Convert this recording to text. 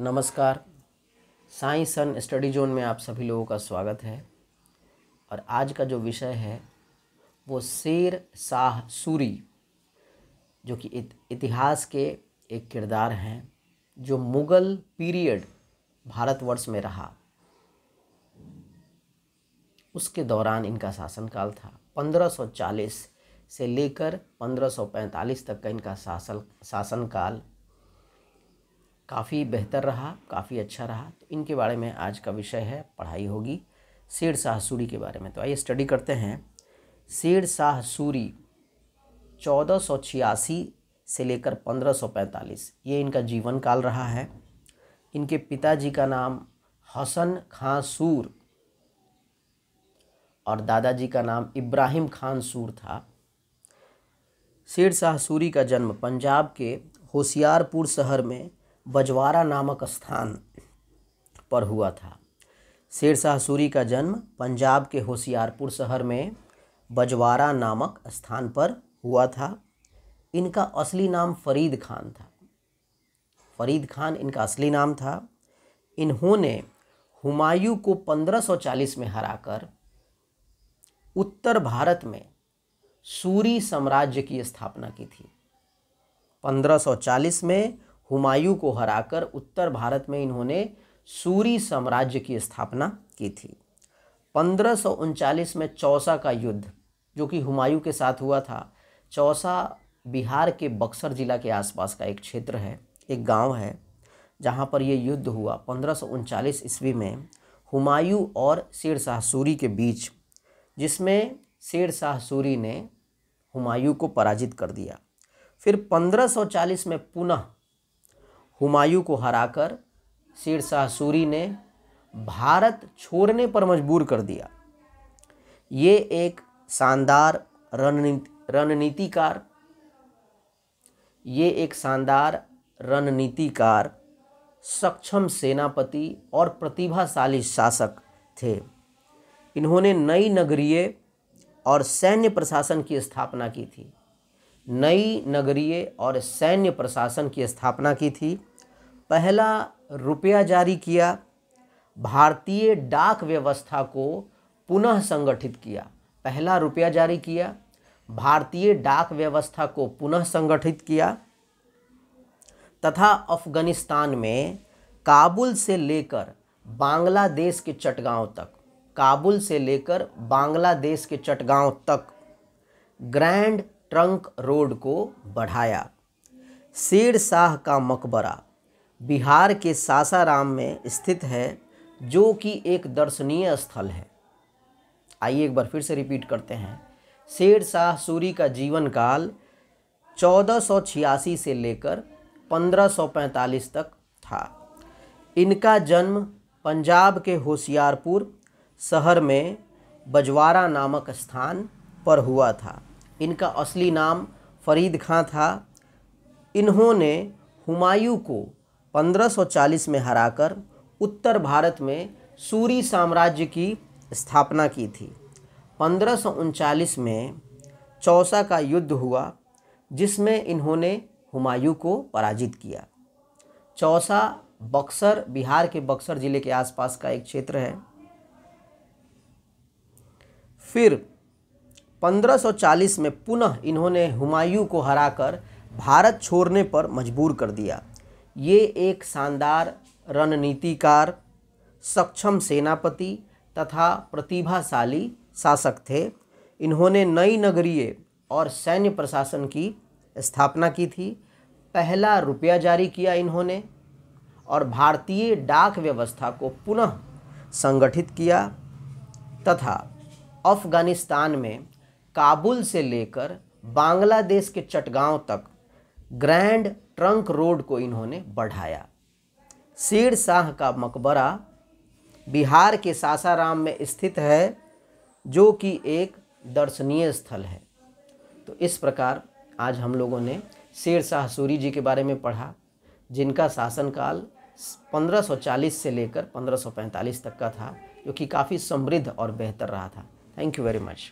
नमस्कार science and study zone में आप सभी लोगों का स्वागत है और आज का जो विषय है वो शेर शाह सूरी जो कि इतिहास के एक किरदार हैं जो मुग़ल पीरियड भारतवर्ष में रहा उसके दौरान इनका शासनकाल था 1540 से लेकर 1545 तक का इनका शासन शासनकाल काफ़ी बेहतर रहा काफ़ी अच्छा रहा तो इनके बारे में आज का विषय है पढ़ाई होगी शेर शाह सूरी के बारे में तो आइए स्टडी करते हैं शेर शाह सूरी चौदह सौ छियासी से लेकर पंद्रह सौ पैंतालीस ये इनका जीवन काल रहा है इनके पिताजी का नाम हसन खां सूर और दादाजी का नाम इब्राहिम खान सूर था शेर शाह सूरी का जन्म पंजाब के होशियारपुर शहर में बजवारा नामक स्थान पर हुआ था शेर शाह सूरी का जन्म पंजाब के होशियारपुर शहर में बजवारा नामक स्थान पर हुआ था इनका असली नाम फरीद खान था फरीद खान इनका असली नाम था इन्होंने हुमायूं को 1540 में हराकर उत्तर भारत में सूरी साम्राज्य की स्थापना की थी 1540 में हुमायूं को हराकर उत्तर भारत में इन्होंने सूरी साम्राज्य की स्थापना की थी पंद्रह में चौसा का युद्ध जो कि हुमायूं के साथ हुआ था चौसा बिहार के बक्सर जिला के आसपास का एक क्षेत्र है एक गांव है जहां पर यह युद्ध हुआ पंद्रह ईस्वी में हुमायूं और शेरशाह सूरी के बीच जिसमें शेर शाह सूरी ने हुमायूं को पराजित कर दिया फिर 1540 में पुनः हुमायूं को हराकर शेरशाह सूरी ने भारत छोड़ने पर मजबूर कर दिया ये एक शानदार रणनीति रणनीतिकार ये एक शानदार रणनीतिकार सक्षम सेनापति और प्रतिभाशाली शासक थे इन्होंने नई नगरीय और सैन्य प्रशासन की स्थापना की थी नई नगरीय और सैन्य प्रशासन की स्थापना की थी पहला रुपया जारी किया भारतीय डाक व्यवस्था को पुनः संगठित किया पहला रुपया जारी किया भारतीय डाक व्यवस्था को पुनः संगठित किया तथा अफगानिस्तान में काबुल से लेकर बांग्लादेश के चटगांव तक काबुल से लेकर बांग्लादेश के चटगांव तक ग्रैंड ट्रंक रोड को बढ़ाया शेर शाह का मकबरा बिहार के सासाराम में स्थित है जो कि एक दर्शनीय स्थल है आइए एक बार फिर से रिपीट करते हैं शेर शाह सूरी का जीवन काल चौदह से लेकर 1545 तक था इनका जन्म पंजाब के होशियारपुर शहर में बजवारा नामक स्थान पर हुआ था इनका असली नाम फरीद खां था इन्होंने हुमायूं को 1540 में हराकर उत्तर भारत में सूरी साम्राज्य की स्थापना की थी पंद्रह में चौसा का युद्ध हुआ जिसमें इन्होंने हुमायूं को पराजित किया चौसा बक्सर बिहार के बक्सर ज़िले के आसपास का एक क्षेत्र है फिर 1540 में पुनः इन्होंने हुमायूं को हराकर भारत छोड़ने पर मजबूर कर दिया ये एक शानदार रणनीतिकार सक्षम सेनापति तथा प्रतिभाशाली शासक थे इन्होंने नई नगरीय और सैन्य प्रशासन की स्थापना की थी पहला रुपया जारी किया इन्होंने और भारतीय डाक व्यवस्था को पुनः संगठित किया तथा अफगानिस्तान में काबुल से लेकर बांग्लादेश के चटगांव तक ग्रैंड ट्रंक रोड को इन्होंने बढ़ाया शेर शाह का मकबरा बिहार के सासाराम में स्थित है जो कि एक दर्शनीय स्थल है तो इस प्रकार आज हम लोगों ने शेर शाह सूरी जी के बारे में पढ़ा जिनका शासनकाल 1540 से लेकर 1545 तक का था जो कि काफ़ी समृद्ध और बेहतर रहा था थैंक यू वेरी मच